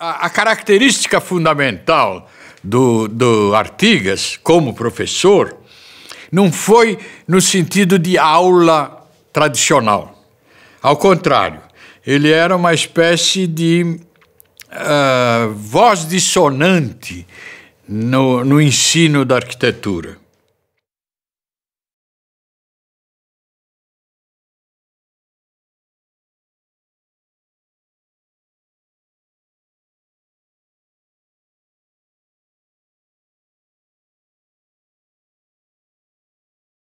a, a característica fundamental do, do Artigas como professor não foi no sentido de aula tradicional. Ao contrário, ele era uma espécie de uh, voz dissonante no, no ensino da arquitetura.